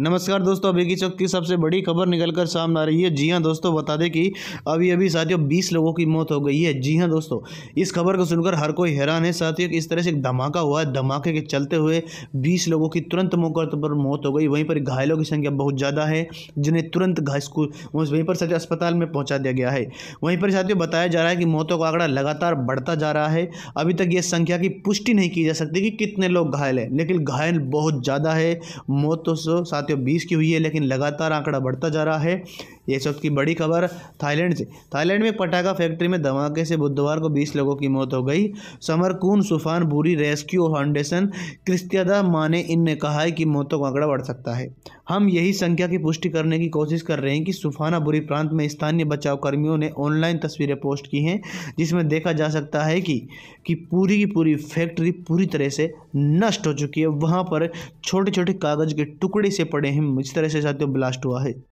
नमस्कार दोस्तों अभी की चौक की सबसे बड़ी खबर निकलकर सामने आ रही है जी हाँ दोस्तों बता दें कि अभी अभी साथियों 20 लोगों की मौत हो गई है जी हाँ दोस्तों इस खबर को सुनकर हर कोई हैरान है साथियों इस तरह से एक धमाका हुआ है धमाके के चलते हुए 20 लोगों की तुरंत मौके पर मौत हो गई वहीं पर घायलों की संख्या बहुत ज़्यादा है जिन्हें तुरंत स्कूल वहीं पर साथियों अस्पताल में पहुँचा दिया गया है वहीं पर साथियों बताया जा रहा है कि मौतों का आंकड़ा लगातार बढ़ता जा रहा है अभी तक ये संख्या की पुष्टि नहीं की जा सकती कि कितने लोग घायल हैं लेकिन घायल बहुत ज़्यादा है मौतों से साथ बीस की हुई है लेकिन लगातार आंकड़ा बढ़ता जा रहा है ये इस वक्त की बड़ी खबर थाईलैंड से थाईलैंड में पटाखा फैक्ट्री में धमाके से बुधवार को 20 लोगों की मौत हो गई समरकून सुफान बुरी रेस्क्यू फाउंडेशन क्रिस्तियादा माने इन ने कहा है कि मौतों का आंकड़ा बढ़ सकता है हम यही संख्या की पुष्टि करने की कोशिश कर रहे हैं कि सुफाना बुरी प्रांत में स्थानीय बचाव कर्मियों ने ऑनलाइन तस्वीरें पोस्ट की हैं जिसमें देखा जा सकता है कि कि पूरी की पूरी फैक्ट्री पूरी तरह से नष्ट हो चुकी है वहाँ पर छोटे छोटे कागज़ के टुकड़े से पड़े हैं इस तरह से साथियों ब्लास्ट हुआ है